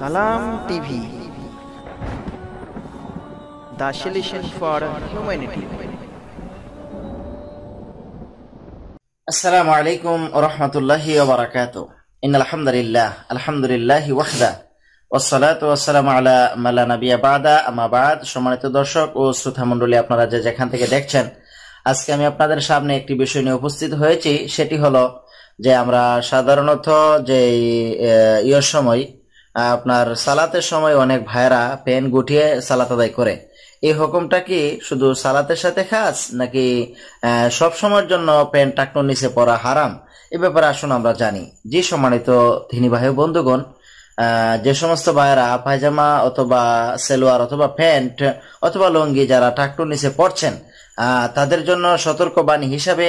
সালাম TV for humanity আসসালামু আলাইকুম আলহামদুলিল্লাহি ওয়াহদা সম্মানিত দর্শক ও শ্রোতা মন্ডলী আপনারা যে যেখান থেকে দেখছেন আজকে আমি আপনাদের সামনে একটি বিষয় নিয়ে উপস্থিত হয়েছি সেটি হলো যে আমরা সাধারণত যে ইয়ের সময় আপনার সালাতের সময় অনেক ভাইরা পেন গুটিয়ে সালাত আদায় করে এই হুকুমটা কি শুধু সালাতের সাথে খাস নাকি সব সময়ের জন্য পেন টাকনো নিচে পড়া হারাম এ ব্যাপারে আসুন আমরা জানি যে সম্মানিত ধিনী ভাই বন্ধুগণ যে সমস্ত ভাইয়েরা পায়জামা অথবা সেলোয়ার অথবা প্যান্ট অথবা লঙ্গি যারা টাকটুর নিচে পড়ছেন তাদের জন্য সতর্কবাণী হিসাবে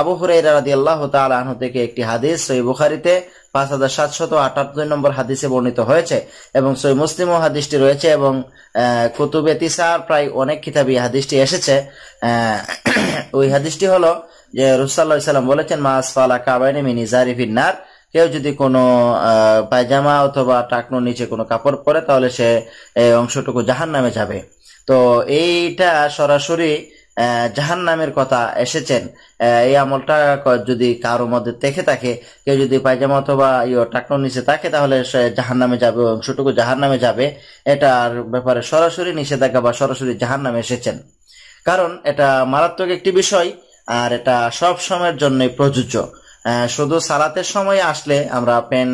আবু হুরাইরা রাদি আল্লাহ থেকে একটি হাদিস সই বুখারিতে পাঁচ হাজার সাতশত আটাত্তর নম্বর হাদিসে বর্ণিত হয়েছে এবং সই মুসলিম হাদিসটি রয়েছে এবং কুতুবে তিসার প্রায় অনেক কিতাবি হাদিসটি এসেছে ওই হাদিসটি হলো যে রুসাল্লাহ সাল্লাম বলেছেন মা কাবাইনি মিনি জারিফিন নার কেউ যদি কোনো পায়জামা অথবা টাকনো নিচে কোনো কাপড় পরে তাহলে সে অংশটুকু জাহান নামে যাবে তো এইটা সরাসরি জাহান নামের কথা এসেছেন এই আমলটা যদি কারোর মধ্যে দেখে থাকে কেউ যদি পায়জামা অথবা ইয়ে টাকনোর নিচে থাকে তাহলে সে জাহান নামে যাবে অংশটুকু জাহান নামে যাবে এটার ব্যাপারে সরাসরি নিষেধাজ্ঞা বা সরাসরি জাহান নামে এসেছেন কারণ এটা মারাত্মক একটি বিষয় আর এটা সব সময়ের জন্যই প্রযোজ্য শুধু সালাতের সময় আসলে আমরা পেন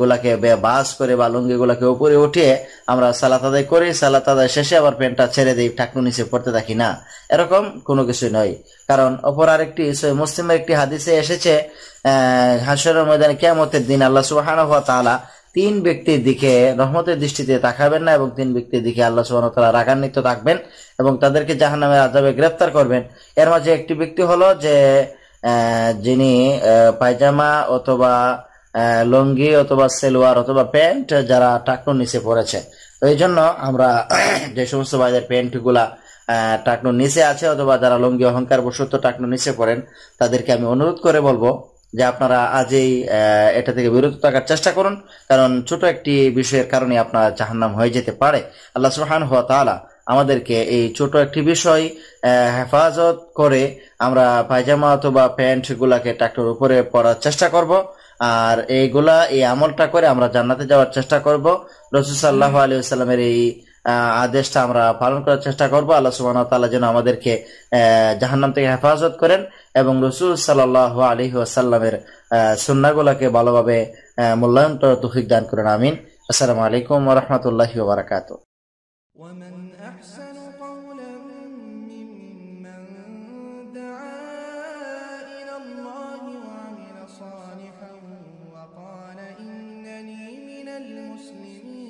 গুলাকে বাস করে বা লুঙ্গি গুলাকে উপরে উঠিয়ে আমরা সালাত আদায় করি সালাত আদায় শেষে আবার প্যান্টটা ছেড়ে দিই ঠাকুর নিচে পড়তে থাকি না এরকম কোনো কিছু নয় কারণ অপর আরেকটি মুসলিমের একটি হাদিসে এসেছে হাসরের ময়দানে কেমতের দিন আল্লাহ সুহান হওয়া তালা তিন ব্যক্তির দিকে রহমতের দৃষ্টিতে তাকাবেন না এবং তিন ব্যক্তির দিকে আল্লাহ সুবাহ তালা রাগান্বিত থাকবেন এবং তাদেরকে জাহান্নামের আজাবে গ্রেপ্তার করবেন এর মাঝে একটি ব্যক্তি হলো যে যিনি পায়জামা অথবা লঙ্গি অথবা সেলোয়ার অথবা প্যান্ট যারা টাকনুর নিচে পড়েছে তো এই জন্য আমরা যে সমস্ত ভাইদের প্যান্টগুলা টাকনুর নিচে আছে অথবা যারা লঙ্গি অহংকার বসত্ব টাকনুর নিচে পড়েন তাদেরকে আমি অনুরোধ করে বলবো যে আপনারা আজই এটা থেকে বিরত থাকার চেষ্টা করুন কারণ ছোট একটি বিষয়ের কারণে আপনার জাহান্নাম হয়ে যেতে পারে আল্লাহ সুহান হওয়া তালা আমাদেরকে এই ছোট একটি বিষয় হেফাজত করে আমরা পায়জামা অথবা প্যান্ট গুলাকে ট্রাক্টর উপরে পরার চেষ্টা করব আর এইগুলা এই আমলটা করে আমরা জান্নাতে যাওয়ার চেষ্টা করব রসুল সাল্লাহ আলী সাল্লামের এই আদেশটা আমরা পালন করার চেষ্টা করব আল্লাহ সুবাহ তাল্লাহ যেন আমাদেরকে জাহান্নাম থেকে হেফাজত করেন এবং রসুল সাল্লাহ আলী আসাল্লামের সুন্নাগুলাকে ভালোভাবে মূল্যায়ন করার তুফিক দান করেন আমিন আসসালামু আলাইকুম রহমতুল্লাহ বারাকাত مسلمين